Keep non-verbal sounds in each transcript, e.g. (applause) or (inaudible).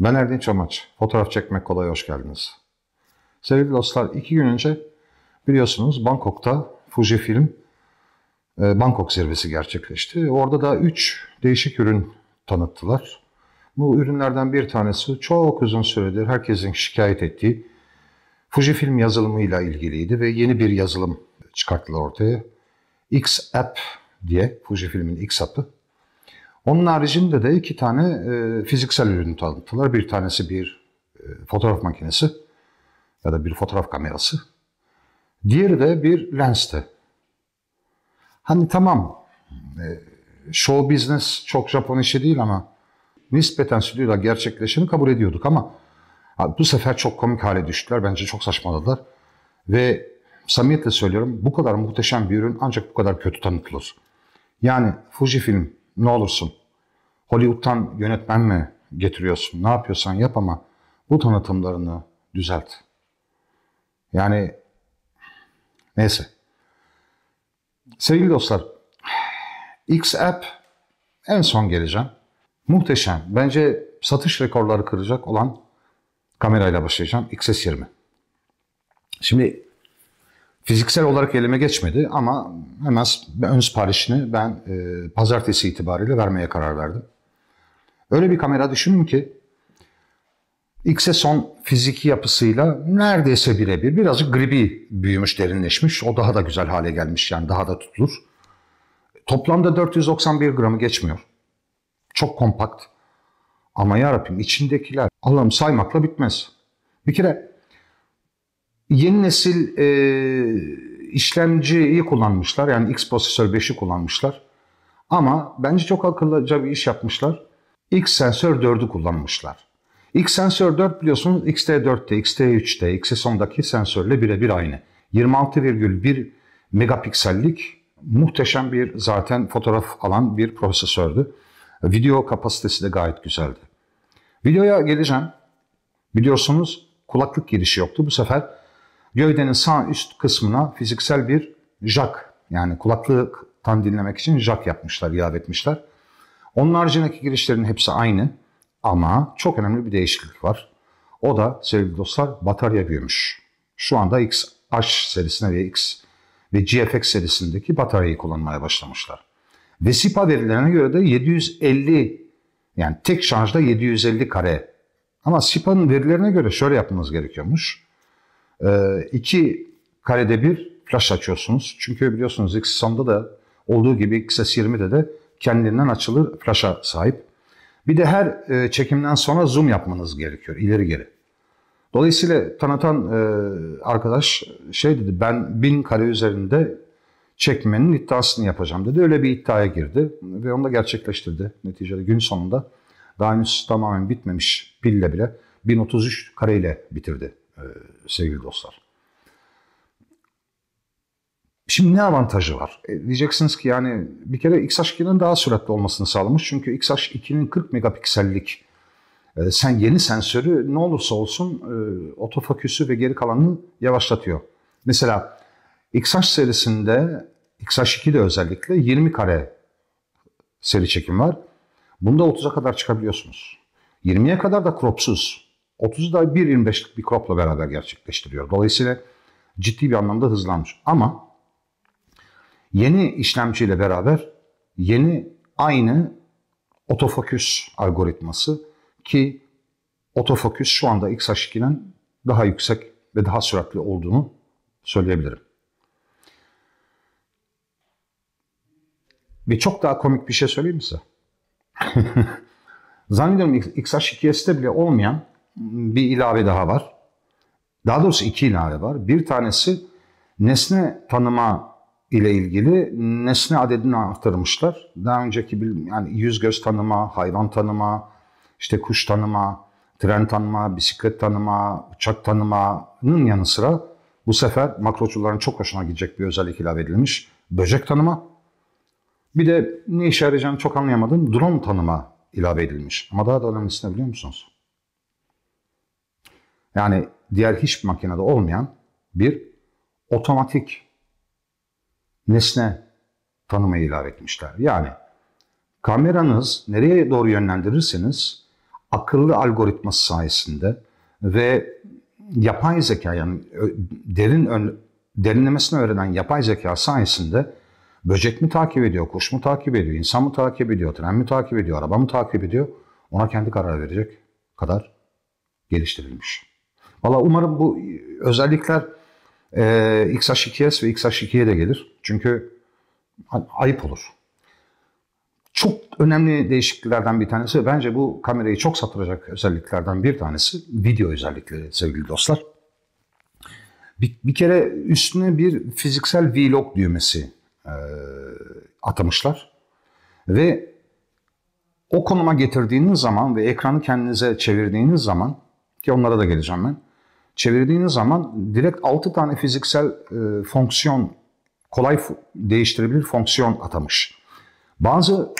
Ben Erdinç Amaç. Fotoğraf çekmek kolay hoş geldiniz. Sevgili dostlar, iki gün önce biliyorsunuz Bangkok'ta Fujifilm e, Bangkok zirvesi gerçekleşti. Orada da üç değişik ürün tanıttılar. Bu ürünlerden bir tanesi çok uzun süredir herkesin şikayet ettiği Fujifilm yazılımıyla ilgiliydi ve yeni bir yazılım çıkarttılar ortaya. X-App diye Fujifilm'in X-App'ı. Onun haricinde de iki tane e, fiziksel ürünü tanıttılar. Bir tanesi bir e, fotoğraf makinesi ya da bir fotoğraf kamerası. Diğeri de bir lensti. Hani tamam e, show business çok Japon işi değil ama nispeten stüdyoda gerçekleşeni kabul ediyorduk ama Abi bu sefer çok komik hale düştüler. Bence çok saçmaladılar. Ve samimiyetle söylüyorum bu kadar muhteşem bir ürün ancak bu kadar kötü tanıtılır. Yani Fujifilm ne olursun Hollywood'tan yönetmen mi getiriyorsun ne yapıyorsan yap ama bu tanıtımlarını düzelt. Yani neyse. Sevgili dostlar X App en son geleceğim. Muhteşem. Bence satış rekorları kıracak olan Kamerayla başlayacağım. XS20. Şimdi fiziksel olarak elime geçmedi ama hemen ön siparişini ben e, pazartesi itibariyle vermeye karar verdim. Öyle bir kamera düşünün ki X'e son fiziki yapısıyla neredeyse birebir birazcık gribi büyümüş, derinleşmiş. O daha da güzel hale gelmiş yani daha da tutulur. Toplamda 491 gramı geçmiyor. Çok kompakt. Ama ya içindekiler Allah'ım saymakla bitmez. Bir kere yeni nesil e, işlemciyi kullanmışlar. Yani X prosesör 5'i kullanmışlar. Ama bence çok akıllıca bir iş yapmışlar. X sensör 4'ü kullanmışlar. X sensör 4 biliyorsunuz XT4'te, XT3'te, XS10'daki sensörle birebir aynı. 26,1 megapiksellik muhteşem bir zaten fotoğraf alan bir prosesördü. Video kapasitesi de gayet güzeldi. Videoya geleceğim. Biliyorsunuz kulaklık girişi yoktu. Bu sefer gövdenin sağ üst kısmına fiziksel bir jack yani kulaklıktan dinlemek için jack yapmışlar, ilave etmişler. Onun haricindeki girişlerin hepsi aynı ama çok önemli bir değişiklik var. O da sevgili dostlar batarya büyümüş. Şu anda XH serisine ve X ve GFX serisindeki bataryayı kullanmaya başlamışlar. Ve SIPA verilerine göre de 750 yani tek şarjda 750 kare. Ama SIPA'nın verilerine göre şöyle yapmanız gerekiyormuş. Ee, iki karede bir flash açıyorsunuz. Çünkü biliyorsunuz X-SOM'da da olduğu gibi XS20'de de kendinden açılır flash'a sahip. Bir de her e, çekimden sonra zoom yapmanız gerekiyor ileri geri. Dolayısıyla tanıtan e, arkadaş şey dedi ben bin kare üzerinde çekmenin iddiasını yapacağım dedi. Öyle bir iddiaya girdi ve onu da gerçekleştirdi. Neticede gün sonunda daha henüz tamamen bitmemiş pille bile 1033 kareyle bitirdi e, sevgili dostlar. Şimdi ne avantajı var? E, diyeceksiniz ki yani bir kere XH2'nin daha süratli olmasını sağlamış. Çünkü XH2'nin 40 megapiksellik e, sen yeni sensörü ne olursa olsun e, otofaküsü ve geri kalanını yavaşlatıyor. Mesela XH serisinde XH2'de özellikle 20 kare seri çekim var. Bunda 30'a kadar çıkabiliyorsunuz. 20'ye kadar da cropsuz. 30'u da 1.25'lik bir cropla beraber gerçekleştiriyor. Dolayısıyla ciddi bir anlamda hızlanmış. Ama yeni işlemciyle beraber yeni aynı otofoküs algoritması ki otofoküs şu anda XH2'den daha yüksek ve daha süratli olduğunu söyleyebilirim. Ve çok daha komik bir şey söyleyeyim mi size? (laughs) Zannediyorum XH2S'te bile olmayan bir ilave daha var. Daha doğrusu iki ilave var. Bir tanesi nesne tanıma ile ilgili nesne adedini artırmışlar. Daha önceki yani yüz göz tanıma, hayvan tanıma, işte kuş tanıma, tren tanıma, bisiklet tanıma, uçak tanımanın yanı sıra bu sefer makrocuların çok hoşuna gidecek bir özellik ilave edilmiş. Böcek tanıma bir de ne işe yarayacağını çok anlayamadım. drone tanıma ilave edilmiş. Ama daha da önemlisi ne biliyor musunuz? Yani diğer hiçbir makinede olmayan bir otomatik nesne tanımayı ilave etmişler. Yani kameranız nereye doğru yönlendirirseniz akıllı algoritması sayesinde ve yapay zeka yani derin ön, derinlemesine öğrenen yapay zeka sayesinde Böcek mi takip ediyor, kuş mu takip ediyor, insan mı takip ediyor, tren mi takip ediyor, araba mı takip ediyor? Ona kendi karar verecek kadar geliştirilmiş. Valla umarım bu e, özellikler e, XH2S ve XH2'ye de gelir. Çünkü hani ayıp olur. Çok önemli değişikliklerden bir tanesi bence bu kamerayı çok satıracak özelliklerden bir tanesi video özellikleri sevgili dostlar. Bir, bir kere üstüne bir fiziksel vlog düğmesi e, atamışlar. Ve o konuma getirdiğiniz zaman ve ekranı kendinize çevirdiğiniz zaman ki onlara da geleceğim ben. Çevirdiğiniz zaman direkt 6 tane fiziksel e, fonksiyon kolay değiştirebilir fonksiyon atamış. Bazı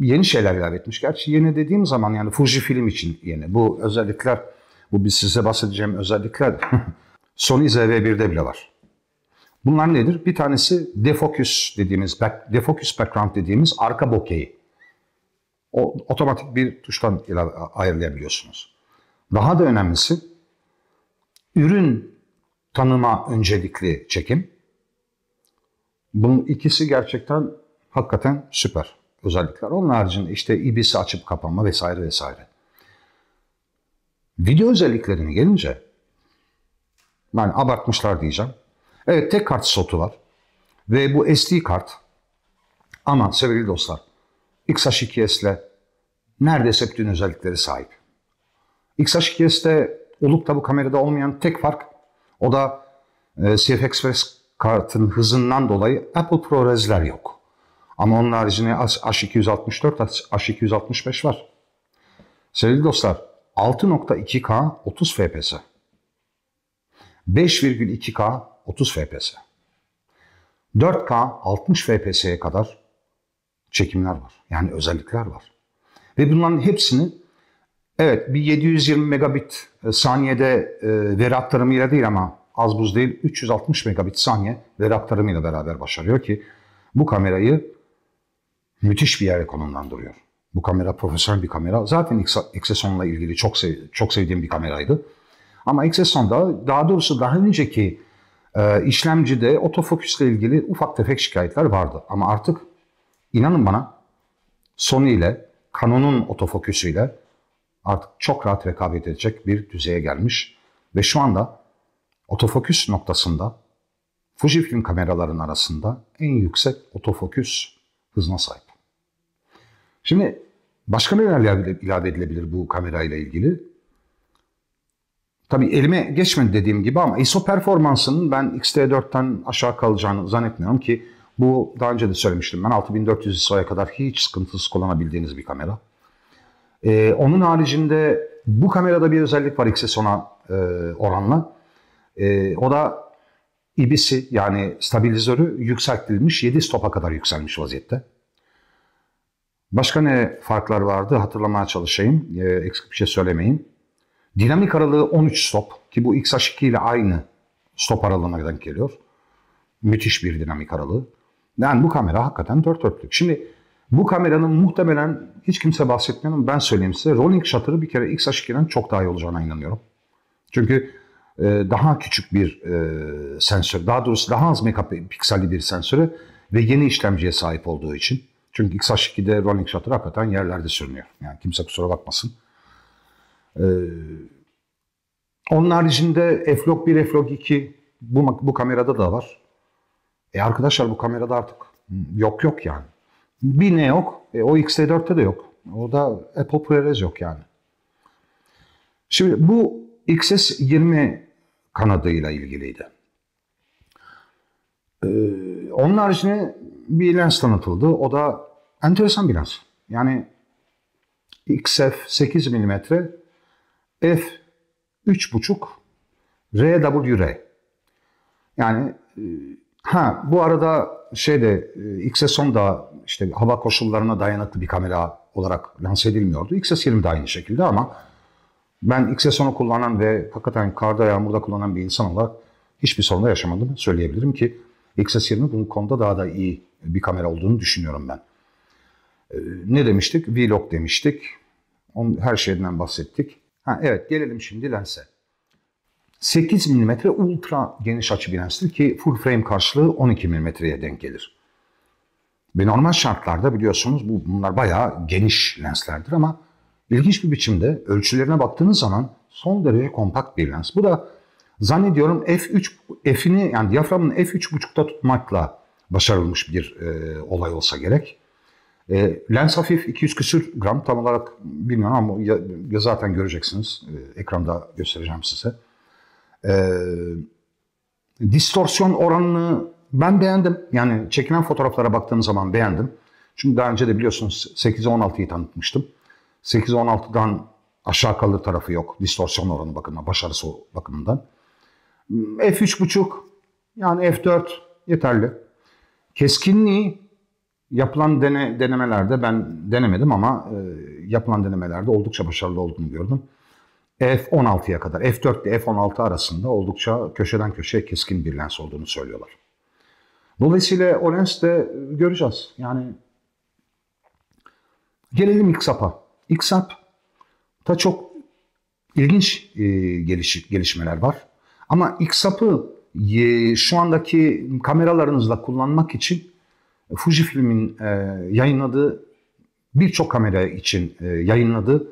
yeni şeyler ilave etmiş. Gerçi yeni dediğim zaman yani Fuji film için yeni. Bu özellikler, bu biz size bahsedeceğim özellikler (laughs) Sony ZV1'de bile var. Bunlar nedir? Bir tanesi defocus dediğimiz, back, defocus background dediğimiz arka bokeyi. O, otomatik bir tuştan ayarlayabiliyorsunuz. Daha da önemlisi ürün tanıma öncelikli çekim. Bunun ikisi gerçekten hakikaten süper özellikler. Onun haricinde işte ibisi açıp kapanma vesaire vesaire. Video özelliklerine gelince yani abartmışlar diyeceğim. Evet tek kart slotu var. Ve bu SD kart ama sevgili dostlar XH2S'le neredeyse bütün özellikleri sahip. XH2S'te olup da bu kamerada olmayan tek fark o da e, CF Express kartın hızından dolayı Apple ProRes'ler yok. Ama onun haricinde H264, H265 var. Sevgili dostlar 6.2K 30 FPS. 5,2K 30 FPS. 4K 60 FPS'ye kadar çekimler var. Yani özellikler var. Ve bunların hepsini evet bir 720 megabit e, saniyede e, veri aktarımıyla değil ama az buz değil 360 megabit saniye veri aktarımıyla beraber başarıyor ki bu kamerayı müthiş bir yere konumlandırıyor. Bu kamera profesyonel bir kamera. Zaten x ilgili çok, sev çok sevdiğim bir kameraydı. Ama x daha doğrusu daha önceki e, işlemcide otofokusla ilgili ufak tefek şikayetler vardı. Ama artık inanın bana Sony ile Canon'un ile artık çok rahat rekabet edecek bir düzeye gelmiş. Ve şu anda otofokus noktasında Fujifilm kameraların arasında en yüksek otofokus hızına sahip. Şimdi başka neler ilave edilebilir bu kamerayla ilgili? Tabii elime geçmedi dediğim gibi ama ISO e performansının ben X-T4'ten aşağı kalacağını zannetmiyorum ki bu daha önce de söylemiştim ben 6400 ISO'ya e kadar hiç sıkıntısız kullanabildiğiniz bir kamera. Ee, onun haricinde bu kamerada bir özellik var x s e, oranla. E, o da ibisi yani stabilizörü yükseltilmiş 7 stopa kadar yükselmiş vaziyette. Başka ne farklar vardı hatırlamaya çalışayım. E, eksik bir şey söylemeyeyim. Dinamik aralığı 13 stop ki bu X-2 ile aynı stop aralığına denk geliyor. Müthiş bir dinamik aralığı. Yani bu kamera hakikaten dört dörtlük. Şimdi bu kameranın muhtemelen hiç kimse bahsetmiyor ama ben söyleyeyim size rolling shutter'ı bir kere x 2den çok daha iyi olacağına inanıyorum. Çünkü e, daha küçük bir e, sensör, daha doğrusu daha az megapikselli bir sensörü ve yeni işlemciye sahip olduğu için. Çünkü X-H2'de rolling shutter hakikaten yerlerde sürünüyor. Yani kimse kusura bakmasın. Ee, onun haricinde f-log 1, f-log 2 bu, bu kamerada da var. E arkadaşlar bu kamerada artık yok yok yani. Bir ne yok? E, o X4'te de yok. O da Apple ProRes yok yani. Şimdi bu XS20 kanadıyla ilgiliydi. Ee, onun haricinde bir lens tanıtıldı. O da enteresan bir lens. Yani XF 8 milimetre. F 3.5 RWR. Yani e, ha bu arada şeyde e, XS10 da işte hava koşullarına dayanıklı bir kamera olarak lanse edilmiyordu. XS20 de aynı şekilde ama ben XS10'u kullanan ve hakikaten karda yağmurda kullanan bir insan olarak hiçbir sorun yaşamadım söyleyebilirim ki XS20 bunun konuda daha da iyi bir kamera olduğunu düşünüyorum ben. E, ne demiştik? Vlog demiştik. Onun her şeyden bahsettik. Ha, evet gelelim şimdi lense. 8 mm ultra geniş açı bir lenstir ki full frame karşılığı 12 mm'ye denk gelir. Ve normal şartlarda biliyorsunuz bu, bunlar bayağı geniş lenslerdir ama ilginç bir biçimde ölçülerine baktığınız zaman son derece kompakt bir lens. Bu da zannediyorum f3 f'ini yani diyaframın f3.5'ta tutmakla başarılmış bir e, olay olsa gerek. E, lens hafif 200 küsür gram tam olarak bilmiyorum ama ya, ya zaten göreceksiniz. E, ekranda göstereceğim size. E, distorsiyon oranını ben beğendim. Yani çekilen fotoğraflara baktığım zaman beğendim. Çünkü daha önce de biliyorsunuz 8 16'yı tanıtmıştım. 8 16'dan aşağı kalır tarafı yok. Distorsiyon oranı bakımından, başarısı bakımından. F3.5 yani F4 yeterli. Keskinliği yapılan dene, denemelerde ben denemedim ama e, yapılan denemelerde oldukça başarılı olduğunu gördüm. F-16'ya kadar, F-4 ile F-16 arasında oldukça köşeden köşeye keskin bir lens olduğunu söylüyorlar. Dolayısıyla o lens de göreceğiz. Yani gelelim XAP'a. XAP da çok ilginç e, geliş, gelişmeler var. Ama XAP'ı e, şu andaki kameralarınızla kullanmak için Fujifilm'in e, yayınladığı birçok kamera için e, yayınladığı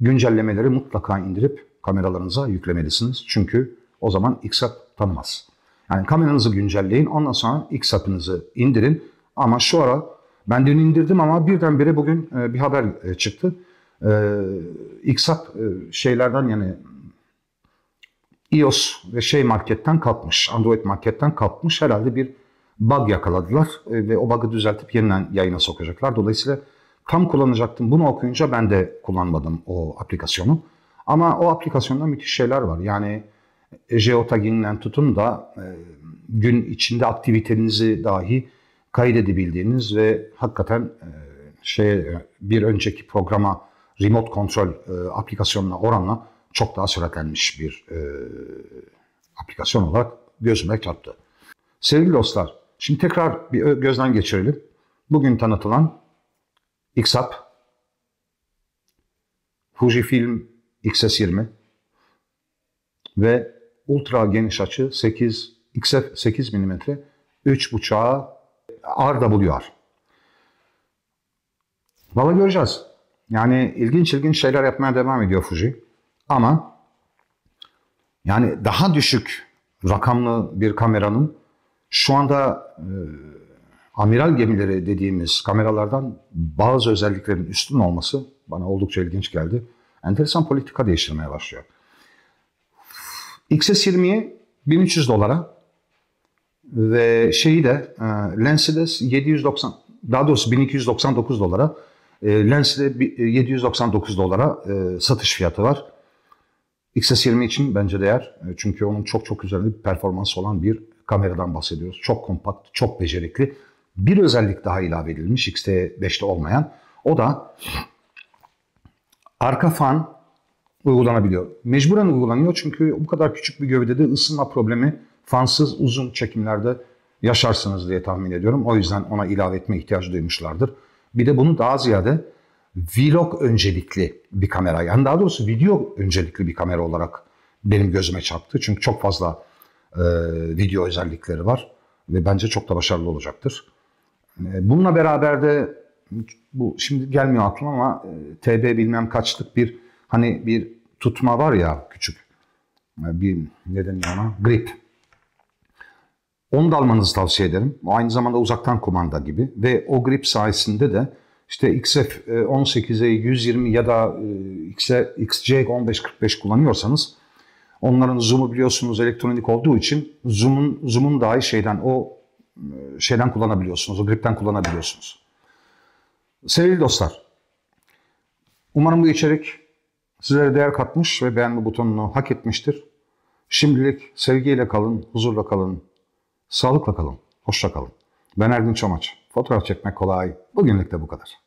güncellemeleri mutlaka indirip kameralarınıza yüklemelisiniz. Çünkü o zaman XAP tanımaz. Yani kameranızı güncelleyin ondan sonra XAP'ınızı indirin. Ama şu ara ben dün indirdim ama birdenbire bugün e, bir haber e, çıktı. E, XAP e, şeylerden yani iOS e ve şey marketten kapmış. Android marketten kapmış. Herhalde bir bug yakaladılar e, ve o bug'ı düzeltip yeniden yayına sokacaklar. Dolayısıyla tam kullanacaktım. Bunu okuyunca ben de kullanmadım o aplikasyonu. Ama o aplikasyonda müthiş şeyler var. Yani e, geotagging'den tutun da e, gün içinde aktivitenizi dahi kaydedebildiğiniz ve hakikaten şey bir önceki programa remote kontrol aplikasyonuna oranla çok daha süratlenmiş bir aplikasyon olarak gözüme çarptı. Sevgili dostlar, Şimdi tekrar bir gözden geçirelim. Bugün tanıtılan XAP, Fujifilm XS20 ve ultra geniş açı 8 XF 8 mm 3.5'a RWR. Valla göreceğiz. Yani ilginç ilginç şeyler yapmaya devam ediyor Fuji. Ama yani daha düşük rakamlı bir kameranın şu anda e, amiral gemileri dediğimiz kameralardan bazı özelliklerin üstün olması bana oldukça ilginç geldi. Enteresan politika değiştirmeye başlıyor. XS20'yi 1300 dolara ve şeyi de e, lensi de 790 daha doğrusu 1299 dolara e, lensi de 799 dolara e, satış fiyatı var. XS20 için bence değer. E, çünkü onun çok çok güzel bir performans olan bir kameradan bahsediyoruz. Çok kompakt, çok becerikli. Bir özellik daha ilave edilmiş X-T5'te olmayan. O da arka fan uygulanabiliyor. Mecburen uygulanıyor çünkü bu kadar küçük bir gövdede ısınma problemi fansız uzun çekimlerde yaşarsınız diye tahmin ediyorum. O yüzden ona ilave etme ihtiyacı duymuşlardır. Bir de bunu daha ziyade vlog öncelikli bir kamera yani daha doğrusu video öncelikli bir kamera olarak benim gözüme çarptı. Çünkü çok fazla e, video özellikleri var ve bence çok da başarılı olacaktır. E, bununla beraber de bu şimdi gelmiyor aklıma ama e, TB bilmem kaçlık bir hani bir tutma var ya küçük bir ne ona grip. Onu da almanızı tavsiye ederim. O aynı zamanda uzaktan kumanda gibi ve o grip sayesinde de işte XF 18'e 120 ya da XC 1545 kullanıyorsanız Onların Zoom'u biliyorsunuz elektronik olduğu için Zoom'un Zoom'un dahi şeyden o e, şeyden kullanabiliyorsunuz. O gripten kullanabiliyorsunuz. Sevgili dostlar, umarım bu içerik sizlere değer katmış ve beğenme butonunu hak etmiştir. Şimdilik sevgiyle kalın, huzurla kalın, sağlıkla kalın, hoşça kalın. Ben Ergün Çomaç. Fotoğraf çekmek kolay. Bugünlük de bu kadar.